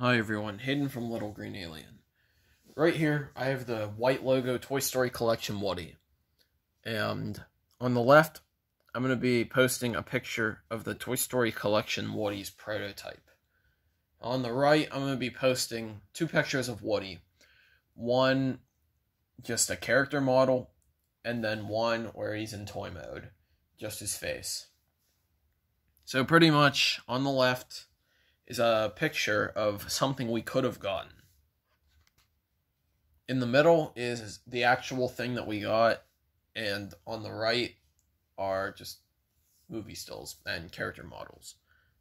Hi everyone, Hidden from Little Green Alien. Right here, I have the white logo Toy Story Collection Woody. And on the left, I'm going to be posting a picture of the Toy Story Collection Woody's prototype. On the right, I'm going to be posting two pictures of Woody. One, just a character model, and then one where he's in toy mode, just his face. So pretty much, on the left is a picture of something we could have gotten. In the middle is the actual thing that we got, and on the right are just movie stills and character models.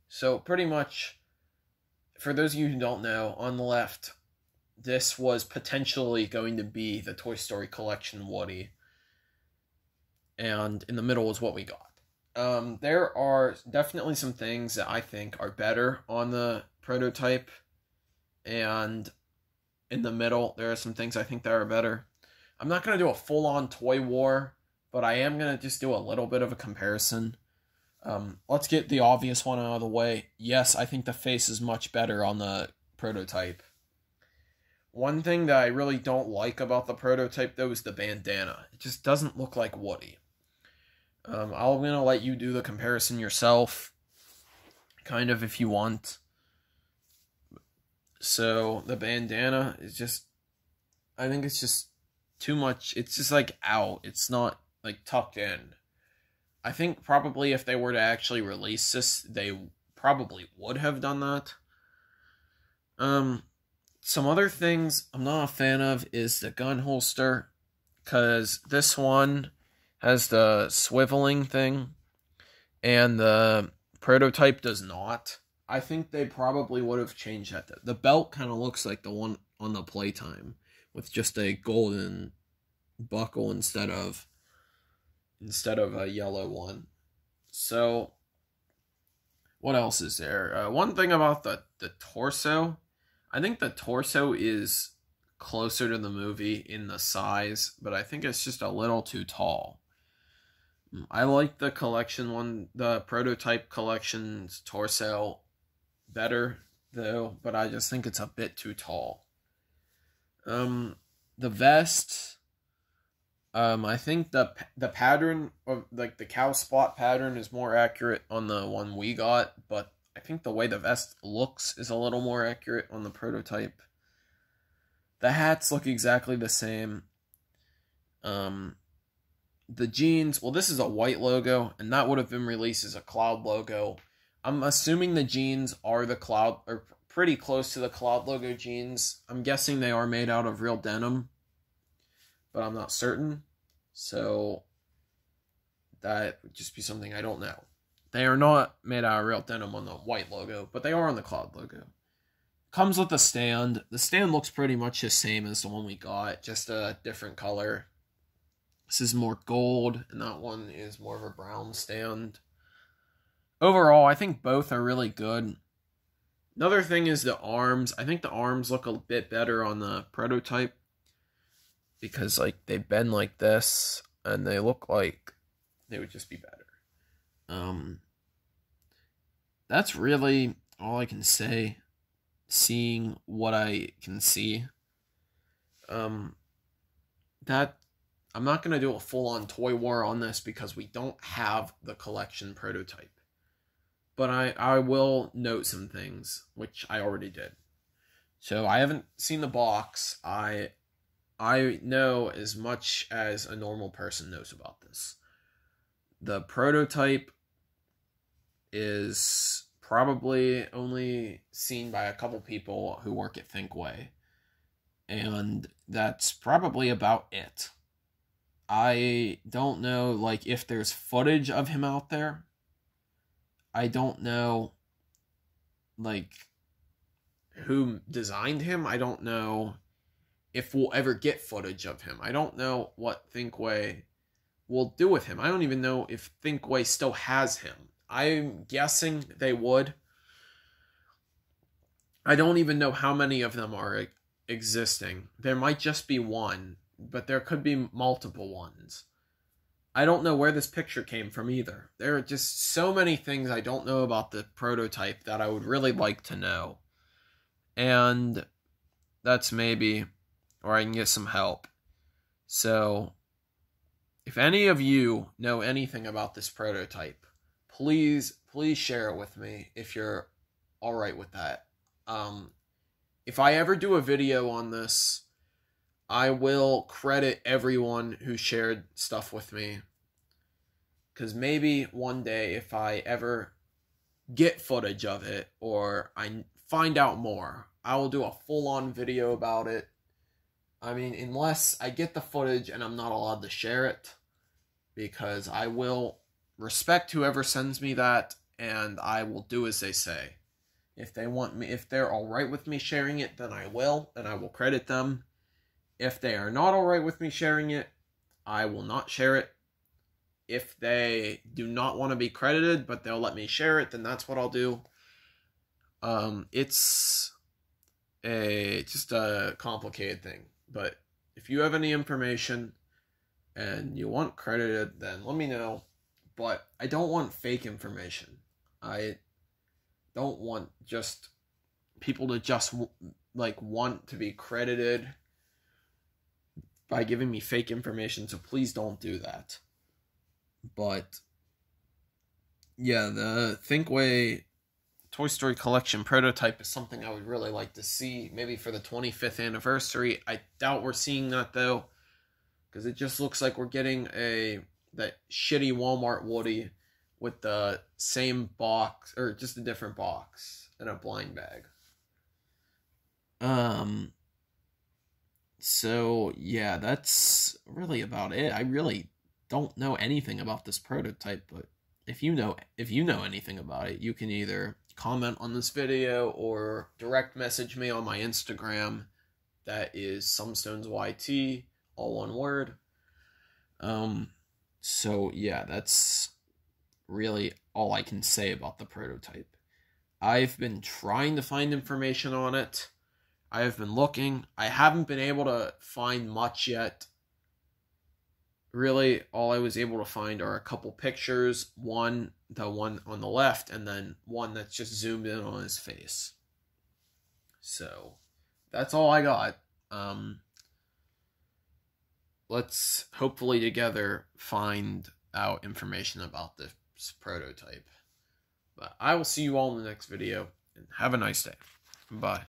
So, pretty much, for those of you who don't know, on the left, this was potentially going to be the Toy Story Collection Woody, and in the middle is what we got um, there are definitely some things that I think are better on the prototype, and in the middle, there are some things I think that are better. I'm not going to do a full on toy war, but I am going to just do a little bit of a comparison. Um, let's get the obvious one out of the way. Yes, I think the face is much better on the prototype. One thing that I really don't like about the prototype, though, is the bandana. It just doesn't look like Woody. Um, I'm gonna let you do the comparison yourself, kind of if you want. So the bandana is just, I think it's just too much. It's just like out. It's not like tucked in. I think probably if they were to actually release this, they probably would have done that. Um, some other things I'm not a fan of is the gun holster, cause this one has the swiveling thing, and the prototype does not. I think they probably would have changed that. The belt kind of looks like the one on the playtime with just a golden buckle instead of instead of a yellow one. So what else is there? Uh, one thing about the the torso, I think the torso is closer to the movie in the size, but I think it's just a little too tall. I like the collection one, the prototype collection's torso better though, but I just think it's a bit too tall. Um, the vest, um, I think the the pattern of like the cow spot pattern is more accurate on the one we got, but I think the way the vest looks is a little more accurate on the prototype. The hats look exactly the same. Um, the jeans, well, this is a white logo, and that would have been released as a cloud logo. I'm assuming the jeans are the cloud, or pretty close to the cloud logo jeans. I'm guessing they are made out of real denim, but I'm not certain. So that would just be something I don't know. They are not made out of real denim on the white logo, but they are on the cloud logo. Comes with a stand. The stand looks pretty much the same as the one we got, just a different color this is more gold, and that one is more of a brown stand. Overall, I think both are really good. Another thing is the arms. I think the arms look a bit better on the prototype because like they bend like this and they look like they would just be better. Um that's really all I can say seeing what I can see. Um that I'm not going to do a full on toy war on this because we don't have the collection prototype. But I, I will note some things, which I already did. So I haven't seen the box. I I know as much as a normal person knows about this. The prototype is probably only seen by a couple people who work at Thinkway. And that's probably about it. I don't know like if there's footage of him out there. I don't know like who designed him. I don't know if we'll ever get footage of him. I don't know what Thinkway will do with him. I don't even know if Thinkway still has him. I'm guessing they would. I don't even know how many of them are existing. There might just be one but there could be multiple ones. I don't know where this picture came from either. There are just so many things I don't know about the prototype that I would really like to know. And that's maybe where I can get some help. So, if any of you know anything about this prototype, please, please share it with me if you're all right with that. Um, if I ever do a video on this, I will credit everyone who shared stuff with me. Because maybe one day, if I ever get footage of it or I find out more, I will do a full on video about it. I mean, unless I get the footage and I'm not allowed to share it, because I will respect whoever sends me that and I will do as they say. If they want me, if they're all right with me sharing it, then I will, and I will credit them. If they are not alright with me sharing it, I will not share it. If they do not want to be credited, but they'll let me share it, then that's what I'll do. Um, it's a just a complicated thing, but if you have any information and you want credited, then let me know. But I don't want fake information. I don't want just people to just like want to be credited by giving me fake information, so please don't do that. But yeah, the Thinkway Toy Story Collection prototype is something I would really like to see, maybe for the 25th anniversary. I doubt we're seeing that though, because it just looks like we're getting a that shitty Walmart Woody with the same box or just a different box and a blind bag. Um, yeah, that's really about it. I really don't know anything about this prototype, but if you know if you know anything about it, you can either comment on this video or direct message me on my Instagram. That is SomestonesYT, all one word. Um, so yeah, that's really all I can say about the prototype. I've been trying to find information on it. I have been looking. I haven't been able to find much yet. Really, all I was able to find are a couple pictures one, the one on the left, and then one that's just zoomed in on his face. So that's all I got. Um, let's hopefully together find out information about this prototype. But I will see you all in the next video and have a nice day. Bye.